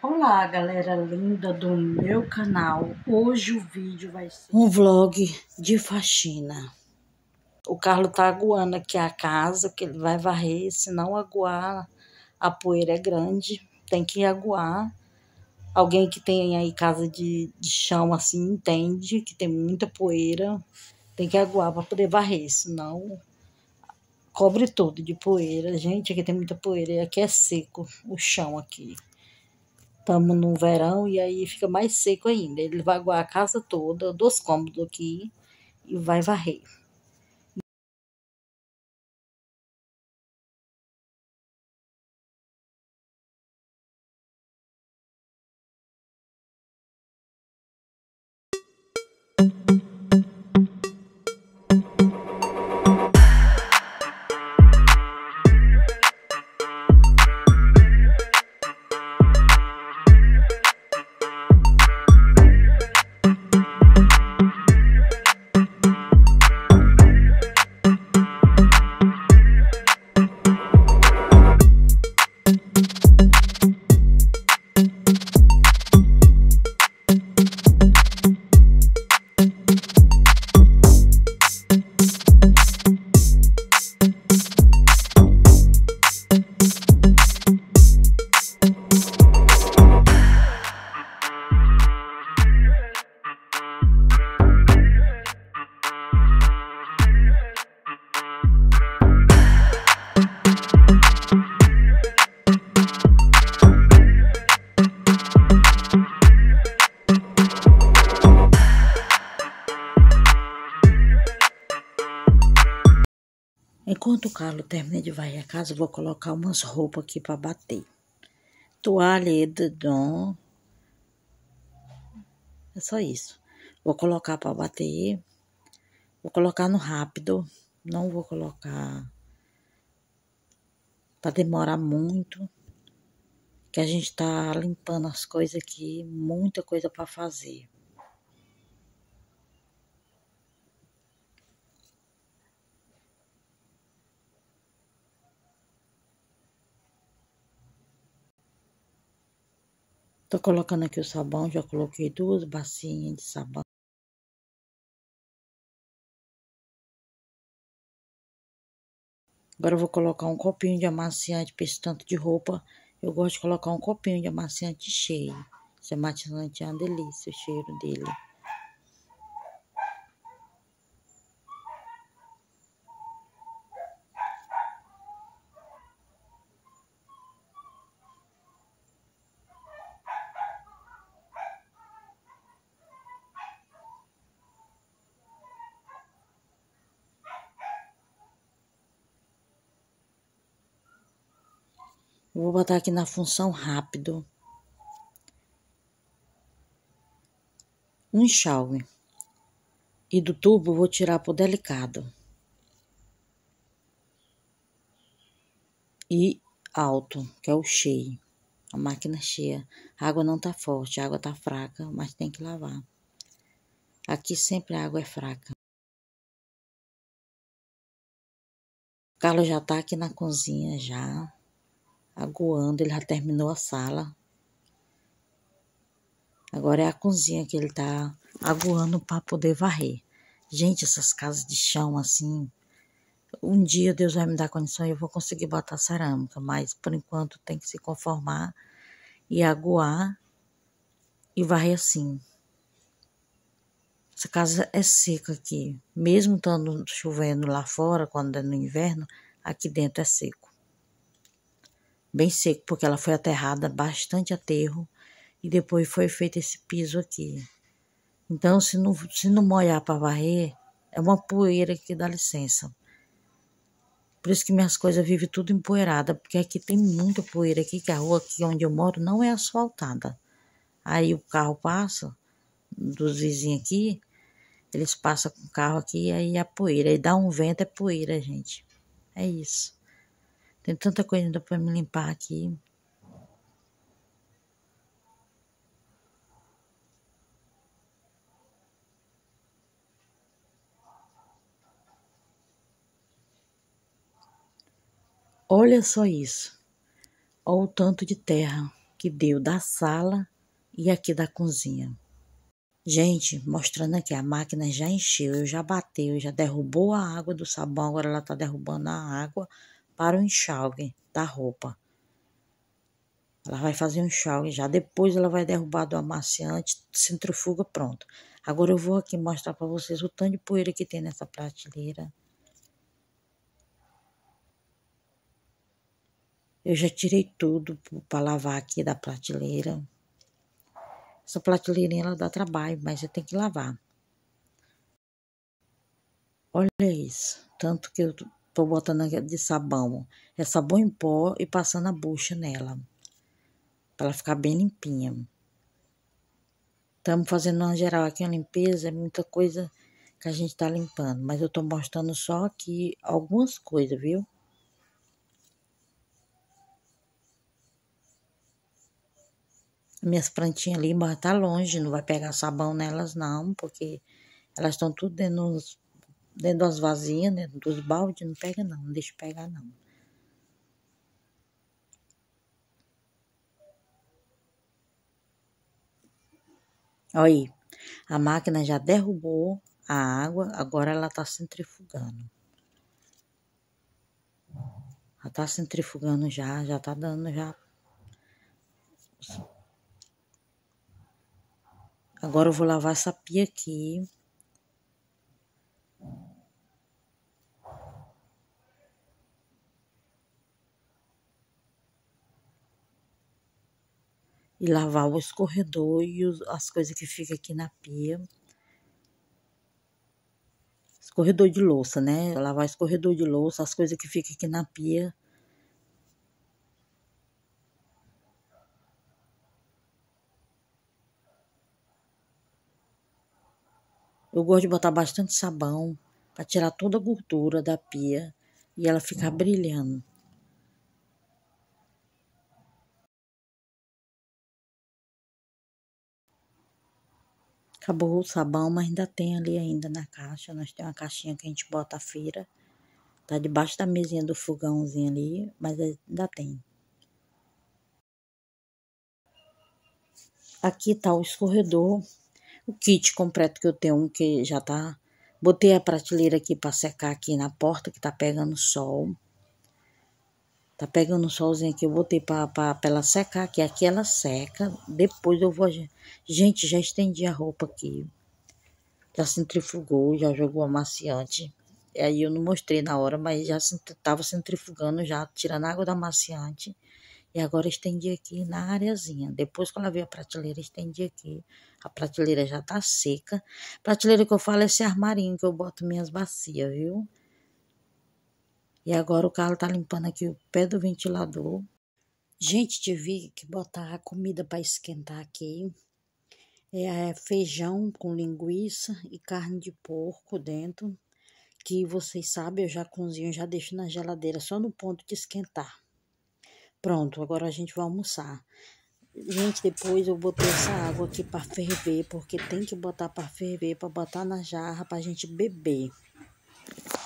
Olá galera linda do meu canal, hoje o vídeo vai ser um vlog de faxina. O Carlos tá aguando aqui a casa, que ele vai varrer, se não aguar a poeira é grande, tem que aguar. Alguém que tem aí casa de, de chão assim entende que tem muita poeira, tem que aguar para poder varrer, senão cobre tudo de poeira. Gente, aqui tem muita poeira e aqui é seco o chão aqui estamos no verão e aí fica mais seco ainda. Ele vai aguar a casa toda, dos cômodos aqui e vai varrer. o Carlos termine de varrer a casa, vou colocar umas roupas aqui para bater. Toalha, edredom. É só isso. Vou colocar para bater. Vou colocar no rápido. Não vou colocar para demorar muito. Que a gente tá limpando as coisas aqui, muita coisa para fazer. Tô colocando aqui o sabão, já coloquei duas bacinhas de sabão. Agora eu vou colocar um copinho de amaciante para esse tanto de roupa. Eu gosto de colocar um copinho de amaciante cheio. Esse amaciante é uma delícia o cheiro dele. Vou botar aqui na função rápido. Um enxalgue. E do tubo vou tirar pro delicado. E alto, que é o cheio. A máquina cheia. A água não tá forte, a água tá fraca, mas tem que lavar. Aqui sempre a água é fraca. O Carlos já tá aqui na cozinha já aguando, ele já terminou a sala. Agora é a cozinha que ele tá aguando para poder varrer. Gente, essas casas de chão assim, um dia Deus vai me dar condição e eu vou conseguir botar cerâmica, mas por enquanto tem que se conformar e aguar e varrer assim. Essa casa é seca aqui, mesmo estando chovendo lá fora, quando é no inverno, aqui dentro é seco bem seco, porque ela foi aterrada, bastante aterro, e depois foi feito esse piso aqui. Então, se não, se não molhar para varrer, é uma poeira que dá licença. Por isso que minhas coisas vivem tudo empoeirada, porque aqui tem muita poeira aqui, que a rua aqui onde eu moro não é asfaltada. Aí o carro passa, dos vizinhos aqui, eles passam com o carro aqui, aí a poeira, aí dá um vento, é poeira, gente. É isso. Tem tanta coisa ainda para me limpar aqui. Olha só isso. Olha o tanto de terra que deu da sala e aqui da cozinha. Gente, mostrando aqui, a máquina já encheu, já bateu, já derrubou a água do sabão, agora ela tá derrubando a água para o enxalgue da roupa. Ela vai fazer um enxalgue já, depois ela vai derrubar do amaciante, centrifuga, pronto. Agora eu vou aqui mostrar para vocês o tanto de poeira que tem nessa prateleira. Eu já tirei tudo para lavar aqui da prateleira. Essa prateleirinha ela dá trabalho, mas eu tenho que lavar. Olha isso, tanto que eu Tô botando de sabão. É sabão em pó e passando a bucha nela. Pra ela ficar bem limpinha. Estamos fazendo uma geral aqui, uma limpeza, é muita coisa que a gente tá limpando. Mas eu tô mostrando só aqui algumas coisas, viu? Minhas plantinhas ali, mas tá longe, não vai pegar sabão nelas não, porque elas estão tudo dentro dos dentro das vasinhas, dentro dos baldes, não pega não, não deixa pegar não. Olha aí, a máquina já derrubou a água, agora ela está centrifugando. Ela está centrifugando já, já está dando já. Agora eu vou lavar essa pia aqui. e lavar o escorredor e as coisas que ficam aqui na pia. Escorredor de louça, né? Lavar escorredor de louça, as coisas que ficam aqui na pia. Eu gosto de botar bastante sabão para tirar toda a gordura da pia e ela ficar brilhando. Acabou o sabão, mas ainda tem ali ainda na caixa. Nós temos uma caixinha que a gente bota à feira. Tá debaixo da mesinha do fogãozinho ali, mas ainda tem. Aqui tá o escorredor. O kit completo que eu tenho, que já tá... Botei a prateleira aqui para secar aqui na porta, que tá pegando sol. Tá pegando um solzinho aqui, eu botei pra, pra, pra ela secar, que aqui ela seca. Depois eu vou... Gente, já estendi a roupa aqui. Já centrifugou, já jogou amaciante. Aí eu não mostrei na hora, mas já tava centrifugando, já tirando água da amaciante. E agora estendi aqui na areazinha. Depois que ela veio a prateleira, estendi aqui. A prateleira já tá seca. Prateleira que eu falo é esse armarinho que eu boto minhas bacias, viu? E agora o Carlos tá limpando aqui o pé do ventilador. Gente, tive que botar a comida para esquentar aqui. É, é feijão com linguiça e carne de porco dentro. Que vocês sabem, eu já cozinho, já deixo na geladeira, só no ponto de esquentar. Pronto, agora a gente vai almoçar. Gente, depois eu botei essa água aqui para ferver, porque tem que botar para ferver, para botar na jarra para a gente beber.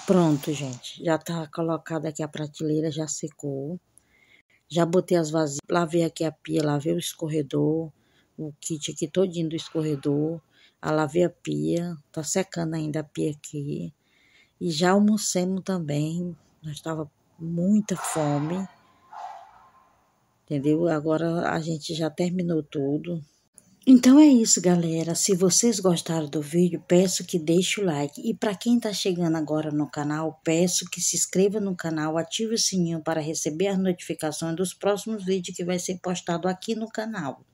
Pronto, gente. Já tá colocada aqui a prateleira, já secou. Já botei as vasilhas, lavei aqui a pia, lavei o escorredor, o kit aqui todinho do escorredor. A ah, lavei a pia, tá secando ainda a pia aqui. E já almocemos também, nós tava muita fome. Entendeu? Agora a gente já terminou tudo. Então é isso, galera. Se vocês gostaram do vídeo, peço que deixe o like. E para quem está chegando agora no canal, peço que se inscreva no canal, ative o sininho para receber as notificações dos próximos vídeos que vai ser postado aqui no canal.